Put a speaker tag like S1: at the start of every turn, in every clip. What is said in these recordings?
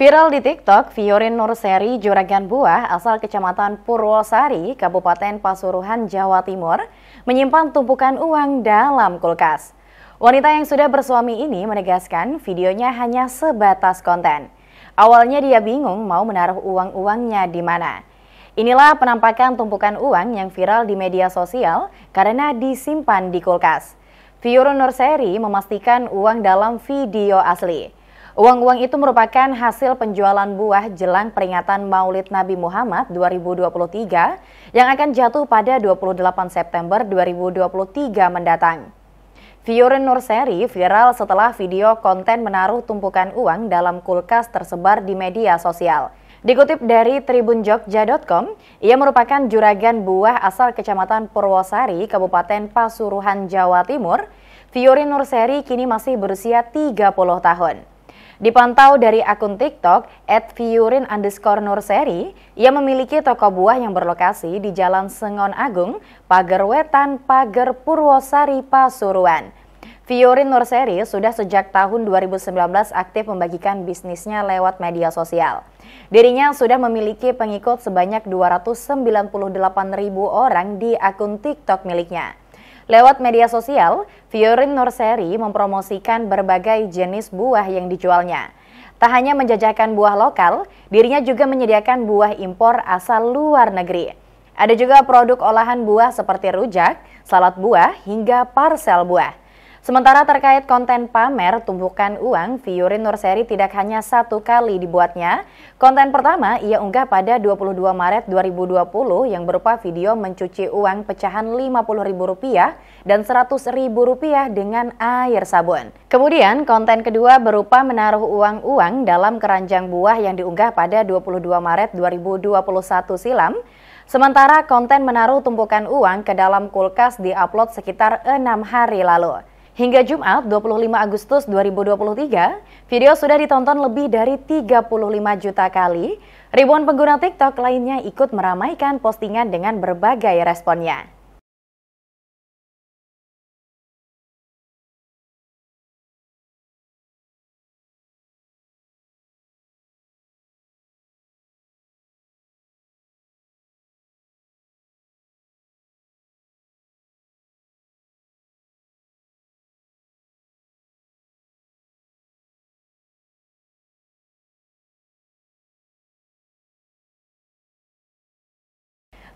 S1: Viral di TikTok, Fiorin Nurseri, juragan buah asal kecamatan Purwosari, Kabupaten Pasuruhan, Jawa Timur, menyimpan tumpukan uang dalam kulkas. Wanita yang sudah bersuami ini menegaskan videonya hanya sebatas konten. Awalnya dia bingung mau menaruh uang-uangnya di mana. Inilah penampakan tumpukan uang yang viral di media sosial karena disimpan di kulkas. Fiorin Nurseri memastikan uang dalam video asli. Uang-uang itu merupakan hasil penjualan buah jelang peringatan Maulid Nabi Muhammad 2023 yang akan jatuh pada 28 September 2023 mendatang. Fiorin Nurseri viral setelah video konten menaruh tumpukan uang dalam kulkas tersebar di media sosial. Dikutip dari tribunjogja.com, ia merupakan juragan buah asal Kecamatan Purwosari, Kabupaten Pasuruhan, Jawa Timur. Fiorin Nurseri kini masih berusia 30 tahun. Dipantau dari akun TikTok at ia memiliki toko buah yang berlokasi di Jalan Sengon Agung, Pager Wetan, Pager Purwosari, Pasuruan. Fiorin Nurseri sudah sejak tahun 2019 aktif membagikan bisnisnya lewat media sosial. Dirinya sudah memiliki pengikut sebanyak 298.000 orang di akun TikTok miliknya. Lewat media sosial, Fiorin Norseri mempromosikan berbagai jenis buah yang dijualnya. Tak hanya menjajakan buah lokal, dirinya juga menyediakan buah impor asal luar negeri. Ada juga produk olahan buah seperti rujak, salad buah, hingga parsel buah. Sementara terkait konten pamer tumpukan uang, Fiorin Nurseri tidak hanya satu kali dibuatnya. Konten pertama ia unggah pada 22 Maret 2020 yang berupa video mencuci uang pecahan Rp50.000 dan Rp100.000 dengan air sabun. Kemudian konten kedua berupa menaruh uang-uang dalam keranjang buah yang diunggah pada 22 Maret 2021 silam. Sementara konten menaruh tumpukan uang ke dalam kulkas diupload sekitar enam hari lalu. Hingga Jumat 25 Agustus 2023, video sudah ditonton lebih dari 35 juta kali. Ribuan pengguna TikTok lainnya ikut meramaikan postingan dengan berbagai responnya.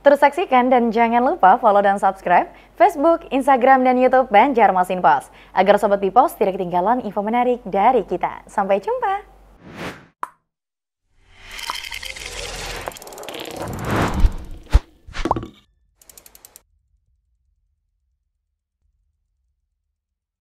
S1: Terus saksikan dan jangan lupa follow dan subscribe Facebook, Instagram, dan Youtube Banjarmasin Post Agar Sobat Bipos tidak ketinggalan info menarik dari kita. Sampai jumpa!